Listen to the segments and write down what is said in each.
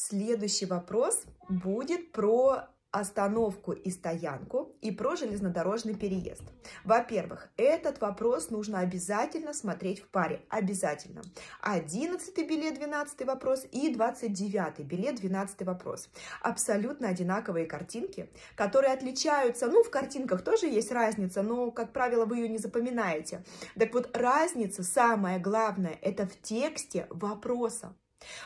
Следующий вопрос будет про остановку и стоянку и про железнодорожный переезд. Во-первых, этот вопрос нужно обязательно смотреть в паре, обязательно. 11 билет, 12 вопрос и 29 билет, 12 вопрос. Абсолютно одинаковые картинки, которые отличаются, ну, в картинках тоже есть разница, но, как правило, вы ее не запоминаете. Так вот, разница, самое главное, это в тексте вопроса.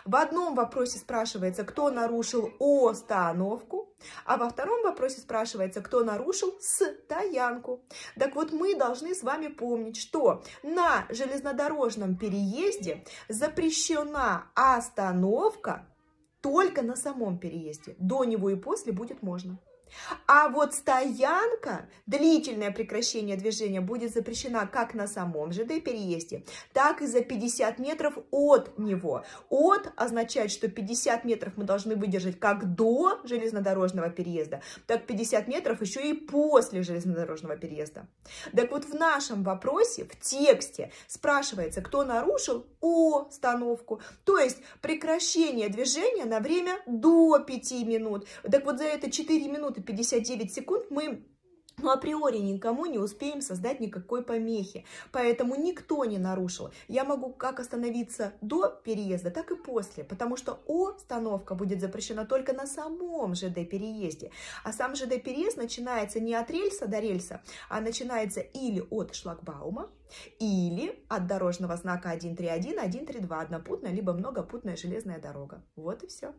В одном вопросе спрашивается, кто нарушил остановку, а во втором вопросе спрашивается, кто нарушил стоянку. Так вот, мы должны с вами помнить, что на железнодорожном переезде запрещена остановка только на самом переезде. До него и после будет можно. А вот стоянка, длительное прекращение движения будет запрещена как на самом же переезде, так и за 50 метров от него. От означает, что 50 метров мы должны выдержать как до железнодорожного переезда, так 50 метров еще и после железнодорожного переезда. Так вот в нашем вопросе, в тексте спрашивается, кто нарушил остановку, то есть прекращение движения на время до 5 минут. Так вот за это 4 минуты 59 секунд мы ну, априори никому не успеем создать никакой помехи, поэтому никто не нарушил. Я могу как остановиться до переезда, так и после, потому что остановка будет запрещена только на самом ЖД-переезде. А сам ЖД-переезд начинается не от рельса до рельса, а начинается или от шлагбаума, или от дорожного знака 131, 132, однопутная, либо многопутная железная дорога. Вот и все.